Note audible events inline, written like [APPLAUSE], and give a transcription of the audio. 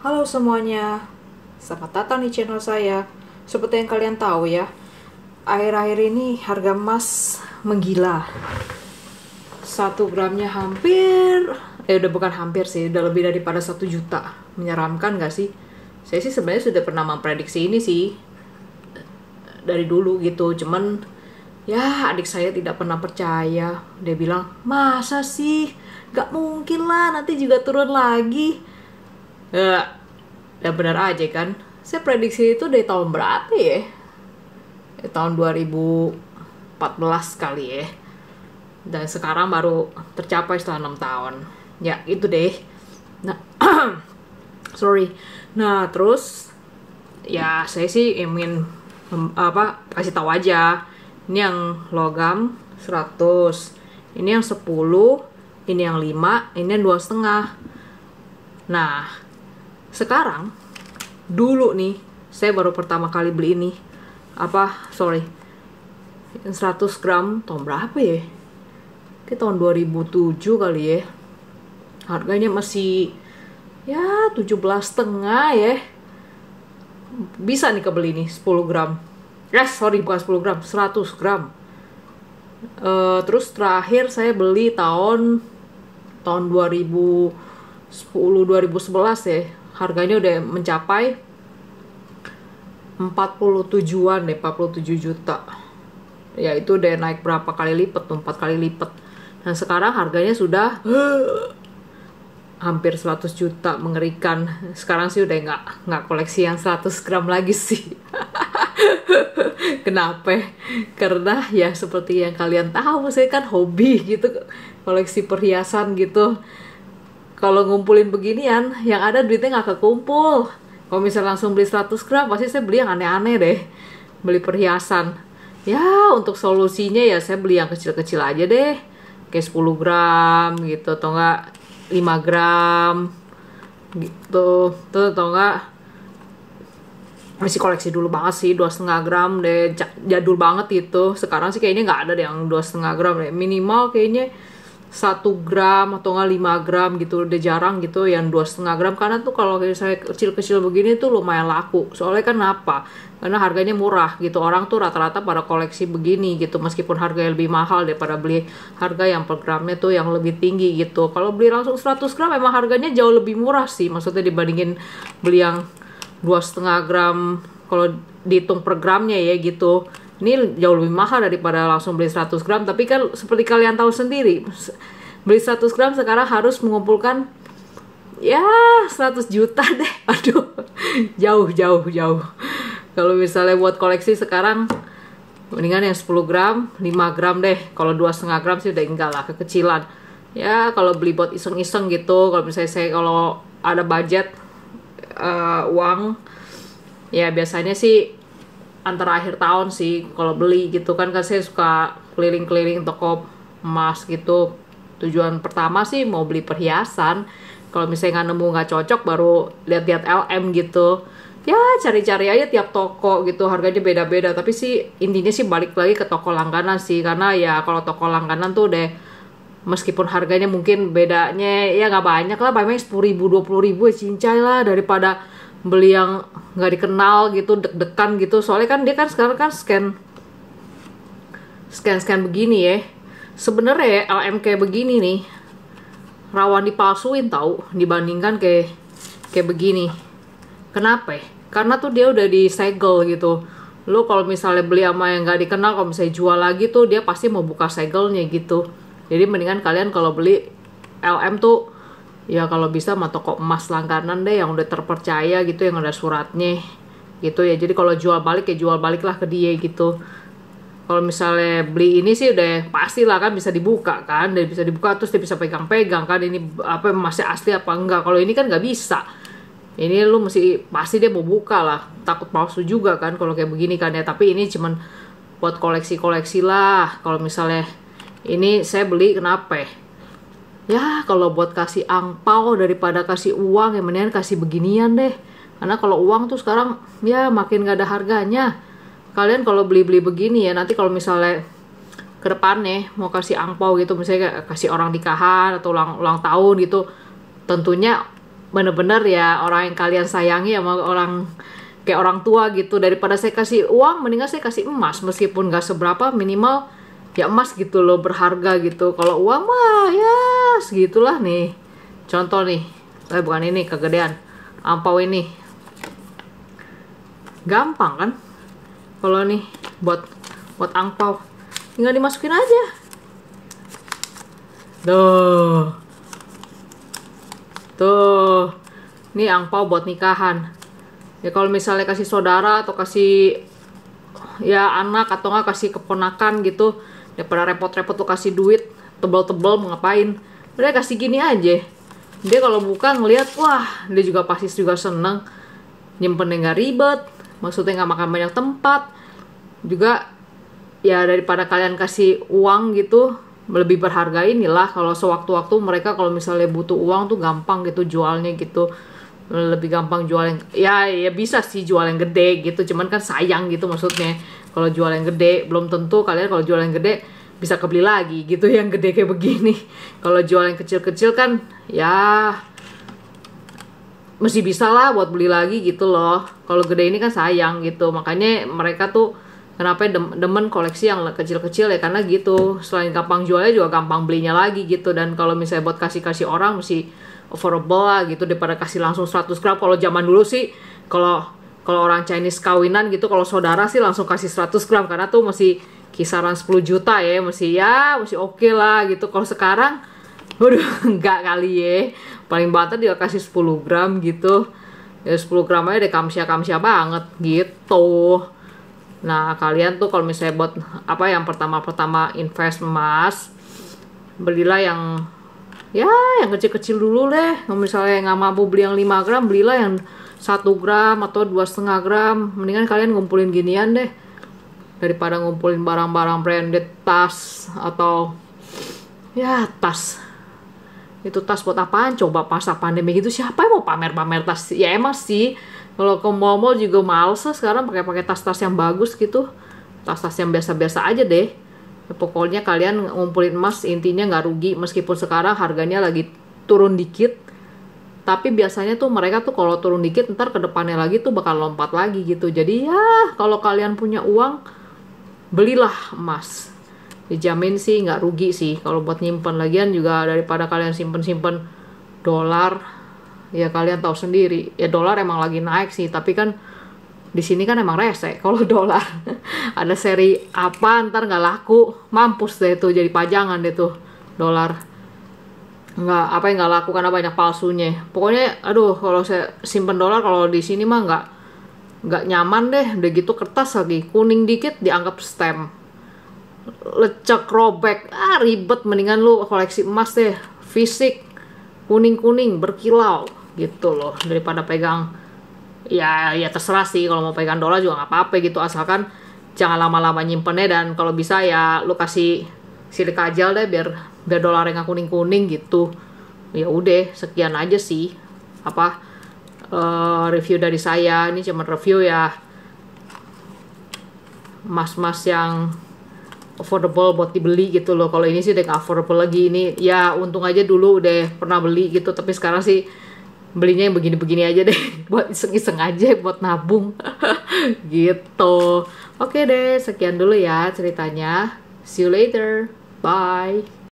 Halo semuanya, selamat datang di channel saya. Seperti yang kalian tahu ya, akhir-akhir ini harga emas menggila. Satu gramnya hampir, eh udah bukan hampir sih, udah lebih daripada satu juta. Menyeramkan gak sih? Saya sih sebenarnya sudah pernah memprediksi ini sih dari dulu gitu, cuman ya adik saya tidak pernah percaya. Dia bilang, masa sih? Gak mungkin lah, nanti juga turun lagi ya ya benar aja kan. Saya prediksi itu dari tahun berapa ya? Dari ya, tahun 2014 kali ya. Dan sekarang baru tercapai setelah 6 tahun. Ya, itu deh. Nah, [CLEARS THROAT] sorry. Nah, terus ya saya sih ingin apa kasih tahu aja. Ini yang logam 100. Ini yang 10, ini yang 5, ini yang dua setengah. Nah, sekarang dulu nih saya baru pertama kali beli ini apa sorry 100 gram tahun berapa ya? ke tahun 2007 kali ya. Harganya masih ya 17 setengah ya. Bisa nih kebeli nih 10 gram. yes eh, sorry bukan 10 gram, 100 gram. Uh, terus terakhir saya beli tahun tahun 2010 2011 ya harganya udah mencapai 47-an deh, 47 juta. Ya itu udah naik berapa kali lipat, 4 kali lipat. Dan sekarang harganya sudah [GASPS] hampir 100 juta mengerikan. Sekarang sih udah nggak nggak koleksi yang 100 gram lagi sih. [LAUGHS] Kenapa? Karena ya seperti yang kalian tahu, saya kan hobi gitu koleksi perhiasan gitu kalau ngumpulin beginian yang ada duitnya nggak kekumpul kalau misalnya langsung beli 100 gram pasti saya beli yang aneh-aneh deh beli perhiasan ya untuk solusinya ya saya beli yang kecil-kecil aja deh kayak 10 gram gitu atau enggak 5 gram gitu tuh atau enggak masih koleksi dulu banget sih dua setengah gram deh jadul banget itu sekarang sih kayaknya nggak ada deh yang dua setengah gram deh minimal kayaknya satu gram atau enggak lima gram gitu udah jarang gitu yang dua setengah gram karena tuh kalau saya kecil-kecil begini tuh lumayan laku soalnya kan apa karena harganya murah gitu orang tuh rata-rata pada koleksi begini gitu meskipun harga lebih mahal daripada beli harga yang per gramnya tuh yang lebih tinggi gitu kalau beli langsung 100 gram emang harganya jauh lebih murah sih maksudnya dibandingin beli yang dua setengah gram kalau dihitung per gramnya ya gitu ini jauh lebih mahal daripada langsung beli 100 gram tapi kan seperti kalian tahu sendiri beli 100 gram sekarang harus mengumpulkan ya 100 juta [LAUGHS] deh aduh jauh jauh jauh kalau misalnya buat koleksi sekarang mendingan yang 10 gram 5 gram deh kalau dua setengah gram sih udah enggak lah kekecilan ya kalau beli buat iseng-iseng gitu kalau misalnya saya kalau ada budget uh, uang ya biasanya sih antara akhir tahun sih kalau beli gitu kan kan saya suka keliling-keliling toko emas gitu tujuan pertama sih mau beli perhiasan kalau misalnya nggak nemu nggak cocok baru lihat-lihat LM gitu ya cari-cari aja tiap toko gitu harganya beda-beda tapi sih intinya sih balik lagi ke toko langganan sih karena ya kalau toko langganan tuh deh meskipun harganya mungkin bedanya ya nggak banyak lah paling sepuluh ribu dua puluh ribu ya cincai lah daripada beli yang nggak dikenal gitu deg dekan gitu soalnya kan dia kan sekarang kan scan scan scan begini ya sebenarnya LM kayak begini nih rawan dipalsuin tau dibandingkan kayak kayak begini kenapa ya? karena tuh dia udah disegel gitu lo kalau misalnya beli ama yang nggak dikenal kalau misalnya jual lagi tuh dia pasti mau buka segelnya gitu jadi mendingan kalian kalau beli LM tuh ya kalau bisa sama toko emas langganan deh yang udah terpercaya gitu yang ada suratnya gitu ya jadi kalau jual balik ya jual balik lah ke dia gitu kalau misalnya beli ini sih udah pasti lah kan bisa dibuka kan dan bisa dibuka terus dia bisa pegang-pegang kan ini apa masih asli apa enggak kalau ini kan nggak bisa ini lu mesti pasti dia mau buka lah takut palsu juga kan kalau kayak begini kan ya tapi ini cuman buat koleksi-koleksi lah kalau misalnya ini saya beli kenapa ya? ya kalau buat kasih angpau daripada kasih uang ya mendingan kasih beginian deh karena kalau uang tuh sekarang ya makin gak ada harganya kalian kalau beli-beli begini ya nanti kalau misalnya ke depan nih mau kasih angpau gitu misalnya kasih orang nikahan atau ulang, ulang tahun gitu tentunya bener-bener ya orang yang kalian sayangi sama orang kayak orang tua gitu daripada saya kasih uang mendingan saya kasih emas meskipun gak seberapa minimal ya emas gitu loh berharga gitu kalau uang mah ya segitulah nih contoh nih eh bukan ini kegedean ampau ini gampang kan kalau nih buat buat angpau tinggal dimasukin aja tuh tuh ini angpau buat nikahan ya kalau misalnya kasih saudara atau kasih ya anak atau nggak kasih keponakan gitu daripada repot-repot tuh kasih duit tebel-tebel mau ngapain udah kasih gini aja dia kalau buka ngelihat wah dia juga pasti juga seneng nyimpennya nggak ribet maksudnya nggak makan banyak tempat juga ya daripada kalian kasih uang gitu lebih berharga inilah kalau sewaktu-waktu mereka kalau misalnya butuh uang tuh gampang gitu jualnya gitu lebih gampang jual yang ya ya bisa sih jual yang gede gitu cuman kan sayang gitu maksudnya kalau jual yang gede belum tentu kalian kalau jual yang gede bisa kebeli lagi gitu yang gede kayak begini kalau jual yang kecil-kecil kan ya masih bisa lah buat beli lagi gitu loh kalau gede ini kan sayang gitu makanya mereka tuh kenapa ya, demen koleksi yang kecil-kecil ya karena gitu selain gampang jualnya juga gampang belinya lagi gitu dan kalau misalnya buat kasih-kasih orang mesti affordable lah gitu daripada kasih langsung 100 gram kalau zaman dulu sih kalau kalau orang Chinese kawinan gitu kalau saudara sih langsung kasih 100 gram karena tuh masih kisaran 10 juta ya masih ya masih oke okay lah gitu kalau sekarang waduh enggak [LAUGHS] kali ya paling banter dia kasih 10 gram gitu ya 10 gram aja deh kamsia kamsia banget gitu nah kalian tuh kalau misalnya buat apa yang pertama-pertama invest emas belilah yang ya yang kecil-kecil dulu deh kalau misalnya nggak mampu beli yang 5 gram belilah yang 1 gram atau dua setengah gram mendingan kalian ngumpulin ginian deh daripada ngumpulin barang-barang branded tas atau ya tas itu tas buat apaan coba pas pandemi gitu siapa yang mau pamer-pamer tas ya emang sih kalau ke mall juga males sekarang pakai-pakai tas-tas yang bagus gitu tas-tas yang biasa-biasa aja deh pokoknya kalian ngumpulin emas intinya nggak rugi meskipun sekarang harganya lagi turun dikit tapi biasanya tuh mereka tuh kalau turun dikit ntar kedepannya lagi tuh bakal lompat lagi gitu jadi ya kalau kalian punya uang belilah emas dijamin sih nggak rugi sih kalau buat nyimpen lagian juga daripada kalian simpen-simpen dolar ya kalian tahu sendiri ya dolar emang lagi naik sih tapi kan di sini kan emang rese kalau [LAUGHS] dolar ada seri apa ntar nggak laku mampus deh tuh jadi pajangan deh tuh dolar nggak apa yang nggak laku karena banyak palsunya pokoknya aduh kalau saya simpen dolar kalau di sini mah nggak nggak nyaman deh udah gitu kertas lagi kuning dikit dianggap stem lecek robek ah ribet mendingan lu koleksi emas deh fisik kuning-kuning berkilau gitu loh daripada pegang ya ya terserah sih kalau mau pegang dolar juga nggak apa-apa gitu asalkan jangan lama-lama nyimpennya dan kalau bisa ya lu kasih sirik aja deh biar biar dolarnya yang kuning-kuning gitu ya udah sekian aja sih apa uh, review dari saya ini cuma review ya mas-mas yang affordable buat dibeli gitu loh kalau ini sih udah affordable lagi ini ya untung aja dulu udah pernah beli gitu tapi sekarang sih belinya yang begini-begini aja deh [LAUGHS] buat iseng-iseng aja buat nabung [LAUGHS] gitu oke deh sekian dulu ya ceritanya see you later bye